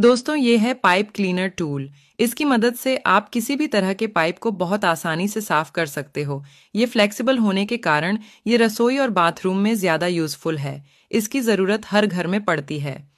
दोस्तों ये है पाइप क्लीनर टूल इसकी मदद से आप किसी भी तरह के पाइप को बहुत आसानी से साफ कर सकते हो ये फ्लेक्सिबल होने के कारण ये रसोई और बाथरूम में ज़्यादा यूजफुल है इसकी ज़रूरत हर घर में पड़ती है